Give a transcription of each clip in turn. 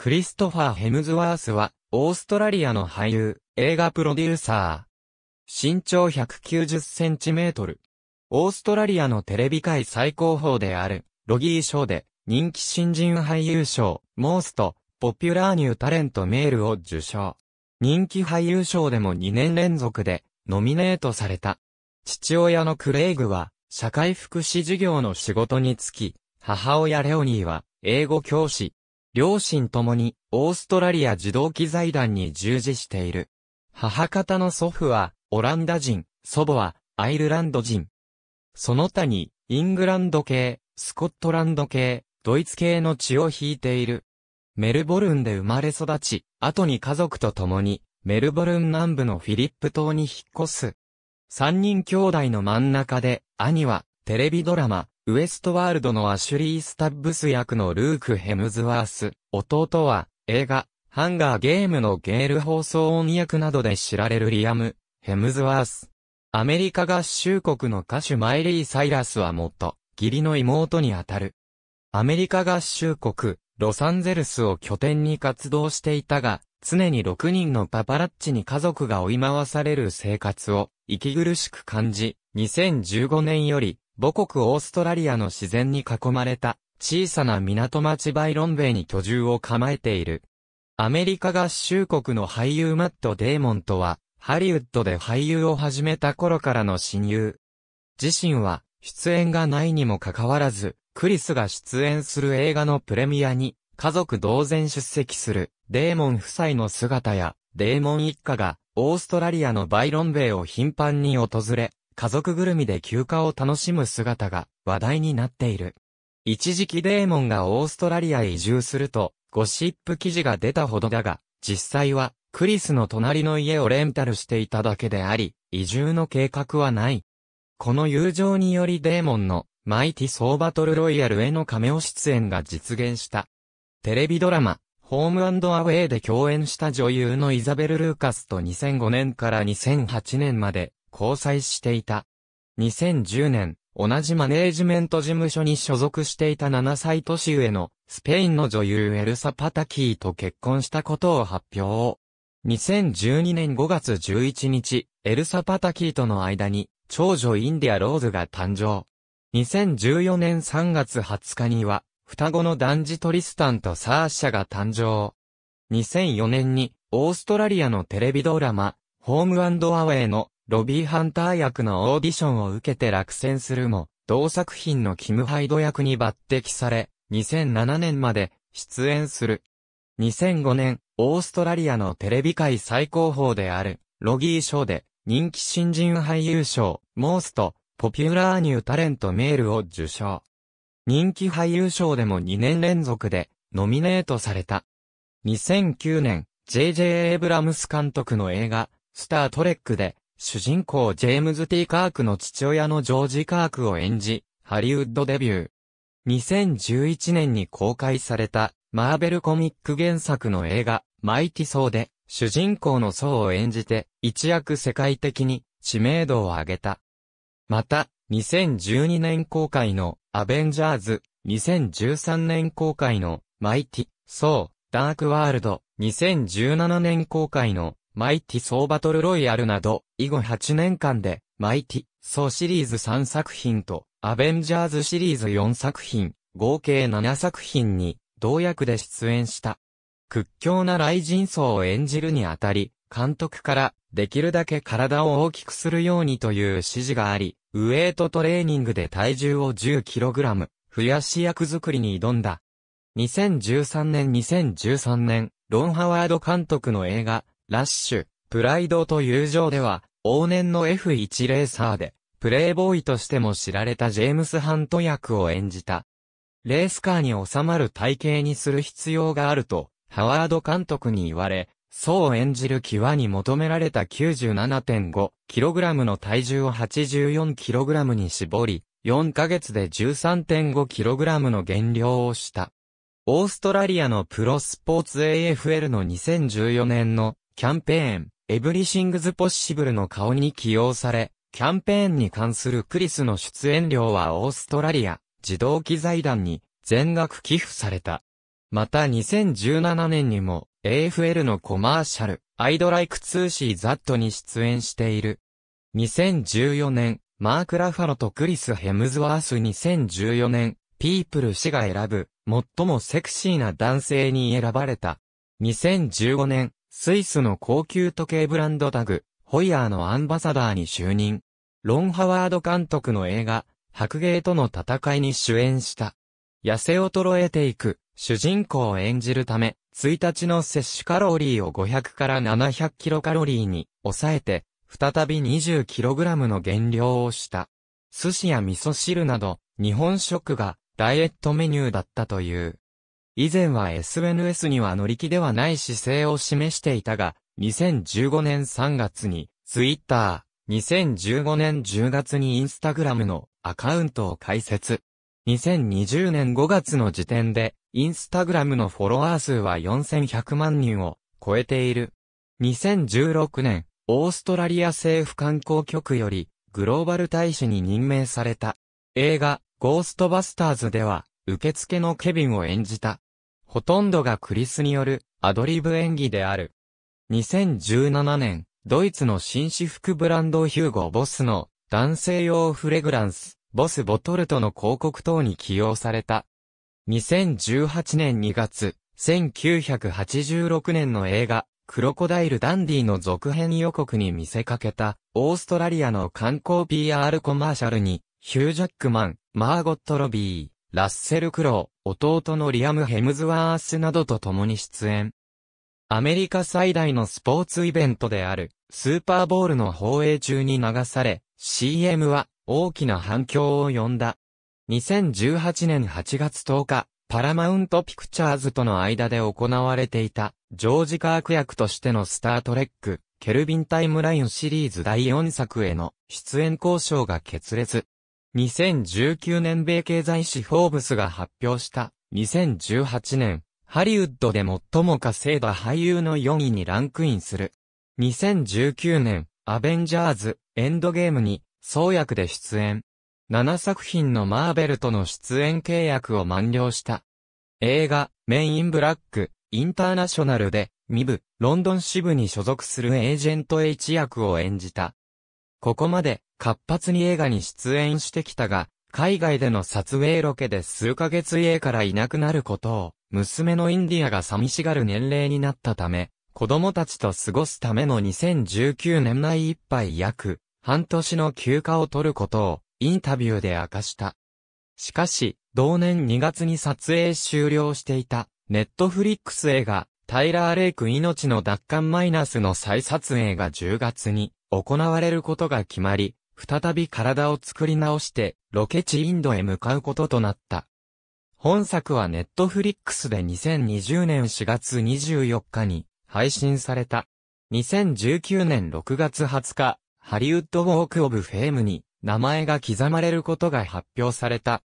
クリストファー・ヘムズワースは、オーストラリアの俳優、映画プロデューサー。身長190センチメートル。オーストラリアのテレビ界最高峰である、ロギー賞で、人気新人俳優賞、モースト、ポピュラーニュータレントメールを受賞。人気俳優賞でも2年連続で、ノミネートされた。父親のクレイグは、社会福祉事業の仕事に就き、母親レオニーは、英語教師、両親ともに、オーストラリア児童機財団に従事している。母方の祖父は、オランダ人、祖母は、アイルランド人。その他に、イングランド系、スコットランド系、ドイツ系の血を引いている。メルボルンで生まれ育ち、後に家族と共に、メルボルン南部のフィリップ島に引っ越す。三人兄弟の真ん中で、兄は、テレビドラマ、ウエストワールドのアシュリー・スタッブス役のルーク・ヘムズワース、弟は映画、ハンガーゲームのゲール放送音役などで知られるリアム・ヘムズワース。アメリカ合衆国の歌手マイリー・サイラスは元、義理の妹にあたる。アメリカ合衆国、ロサンゼルスを拠点に活動していたが、常に6人のパパラッチに家族が追い回される生活を、息苦しく感じ、2015年より、母国オーストラリアの自然に囲まれた小さな港町バイロンベイに居住を構えている。アメリカ合衆国の俳優マット・デーモンとは、ハリウッドで俳優を始めた頃からの親友。自身は、出演がないにもかかわらず、クリスが出演する映画のプレミアに、家族同然出席する、デーモン夫妻の姿や、デーモン一家が、オーストラリアのバイロンベイを頻繁に訪れ、家族ぐるみで休暇を楽しむ姿が話題になっている。一時期デーモンがオーストラリアへ移住すると、ゴシップ記事が出たほどだが、実際は、クリスの隣の家をレンタルしていただけであり、移住の計画はない。この友情によりデーモンのマイティ・ソーバトル・ロイヤルへの亀尾出演が実現した。テレビドラマ、ホームアウェイで共演した女優のイザベル・ルーカスと2005年から2008年まで交際していた。2010年、同じマネージメント事務所に所属していた7歳年上のスペインの女優エルサ・パタキーと結婚したことを発表。2012年5月11日、エルサ・パタキーとの間に長女インディア・ローズが誕生。2014年3月20日には双子の男児トリスタンとサーシャが誕生。2004年にオーストラリアのテレビドラマ、ホームアウェイのロビー・ハンター役のオーディションを受けて落選するも、同作品のキム・ハイド役に抜擢され、2007年まで出演する。2005年、オーストラリアのテレビ界最高峰である、ロギー賞で、人気新人俳優賞、モースト、ポピュラーニュータレントメールを受賞。人気俳優賞でも2年連続で、ノミネートされた。2009年、J.J. エイブラムス監督の映画、スタートレックで、主人公ジェームズ・ティ・カークの父親のジョージ・カークを演じ、ハリウッドデビュー。2011年に公開された、マーベルコミック原作の映画、マイティ・ソーで、主人公のソーを演じて、一躍世界的に知名度を上げた。また、2012年公開の、アベンジャーズ、2013年公開の、マイティ、ソー、ダークワールド、2017年公開の、マイティ・ソーバトル・ロイヤルなど、以後8年間で、マイティ・ソーシリーズ3作品と、アベンジャーズシリーズ4作品、合計7作品に、同役で出演した。屈強な雷神層を演じるにあたり、監督から、できるだけ体を大きくするようにという指示があり、ウエイトトレーニングで体重を 10kg 増やし役作りに挑んだ。2013年2013年、ロン・ハワード監督の映画、ラッシュ、プライドと友情では、往年の F1 レーサーで、プレイボーイとしても知られたジェームス・ハント役を演じた。レースカーに収まる体型にする必要があると、ハワード監督に言われ、そう演じる際に求められた 97.5kg の体重を 84kg に絞り、4ヶ月で 13.5kg の減量をした。オーストラリアのプロスポーツ AFL の2014年のキャンペーン、エブリシングズ・ポッシブルの顔に起用され、キャンペーンに関するクリスの出演料はオーストラリア、自動機財団に全額寄付された。また2017年にも AFL のコマーシャル、アイドライクツーシー・ザットに出演している。2014年、マーク・ラファロとクリス・ヘムズワース2014年、ピープル氏が選ぶ、最もセクシーな男性に選ばれた。2015年、スイスの高級時計ブランドタグ、ホイヤーのアンバサダーに就任。ロン・ハワード監督の映画、白芸との戦いに主演した。痩せ衰えていく、主人公を演じるため、1日の摂取カロリーを500から700キロカロリーに抑えて、再び20キログラムの減量をした。寿司や味噌汁など、日本食がダイエットメニューだったという。以前は SNS には乗り気ではない姿勢を示していたが、2015年3月に、ツイッター、2015年10月にインスタグラムのアカウントを開設。2020年5月の時点で、インスタグラムのフォロワー数は4100万人を超えている。2016年、オーストラリア政府観光局より、グローバル大使に任命された。映画、ゴーストバスターズでは、受付のケビンを演じた。ほとんどがクリスによるアドリブ演技である。2017年、ドイツの紳士服ブランドヒューゴ・ボスの男性用フレグランス、ボスボトルトの広告等に起用された。2018年2月、1986年の映画、クロコダイル・ダンディの続編予告に見せかけた、オーストラリアの観光 PR コマーシャルに、ヒュー・ジャックマン、マーゴット・ロビー、ラッセル・クロウ、弟のリアム・ヘムズワースなどと共に出演。アメリカ最大のスポーツイベントである、スーパーボールの放映中に流され、CM は大きな反響を呼んだ。2018年8月10日、パラマウントピクチャーズとの間で行われていた、ジョージ・カーク役としてのスタートレック、ケルビンタイムラインシリーズ第4作への出演交渉が決裂。2019年米経済誌フォーブスが発表した2018年、ハリウッドで最も稼いだ俳優の4位にランクインする。2019年、アベンジャーズ、エンドゲームに、創薬で出演。7作品のマーベルとの出演契約を満了した。映画、メインブラック、インターナショナルで、2部、ロンドン支部に所属するエージェント H 役を演じた。ここまで、活発に映画に出演してきたが、海外での撮影ロケで数ヶ月家からいなくなることを、娘のインディアが寂しがる年齢になったため、子供たちと過ごすための2019年内いっぱい約半年の休暇を取ることをインタビューで明かした。しかし、同年2月に撮影終了していたネットフリックス映画タイラー・レイク命の奪還マイナスの再撮影が10月に行われることが決まり、再び体を作り直して、ロケ地インドへ向かうこととなった。本作はネットフリックスで2020年4月24日に配信された。2019年6月20日、ハリウッドウォークオブフェームに名前が刻まれることが発表された。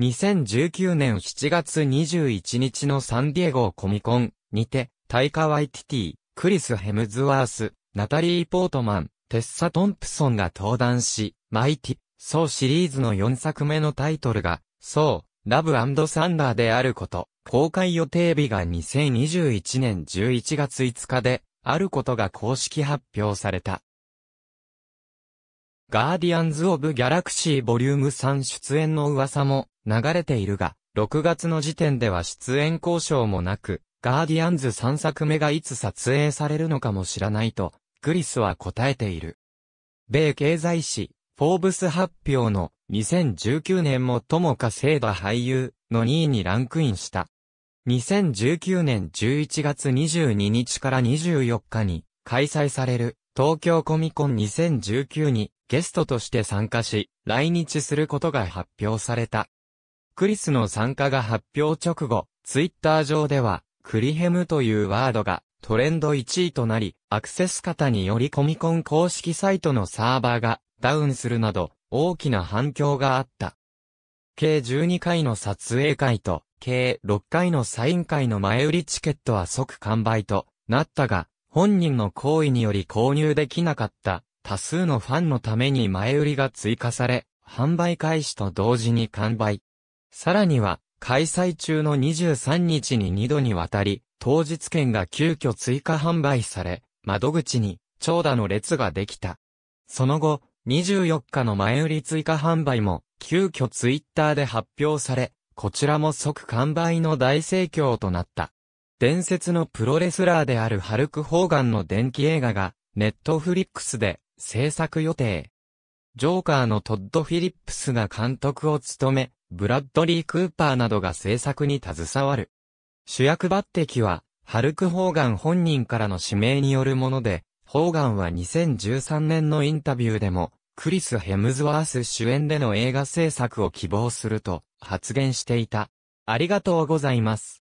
2019年7月21日のサンディエゴコミコンにて、タイカ・ワイティティ、クリス・ヘムズワース、ナタリー・ポートマン、テッサ・トンプソンが登壇し、マイティ、ソーシリーズの4作目のタイトルが、ソー、ラブサンダーであること、公開予定日が2021年11月5日で、あることが公式発表された。ガーディアンズ・オブ・ギャラクシーボリューム3出演の噂も流れているが、6月の時点では出演交渉もなく、ガーディアンズ3作目がいつ撮影されるのかも知らないとクリスは答えている。米経済誌、フォーブス発表の2019年最も稼いだ俳優の2位にランクインした。2019年11月22日から24日に開催される東京コミコン2019にゲストとして参加し、来日することが発表された。クリスの参加が発表直後、ツイッター上では、クリヘムというワードがトレンド1位となり、アクセス型によりコミコン公式サイトのサーバーがダウンするなど、大きな反響があった。計12回の撮影会と、計6回のサイン会の前売りチケットは即完売となったが、本人の行為により購入できなかった多数のファンのために前売りが追加され、販売開始と同時に完売。さらには、開催中の23日に2度にわたり、当日券が急遽追加販売され、窓口に長蛇の列ができた。その後、24日の前売り追加販売も、急遽ツイッターで発表され、こちらも即完売の大盛況となった。伝説のプロレスラーであるハルク・ホーガンの電気映画が、ネットフリックスで制作予定。ジョーカーのトッド・フィリップスが監督を務め、ブラッドリー・クーパーなどが制作に携わる。主役抜擢は、ハルク・ホーガン本人からの指名によるもので、ホーガンは2013年のインタビューでも、クリス・ヘムズワース主演での映画制作を希望すると発言していた。ありがとうございます。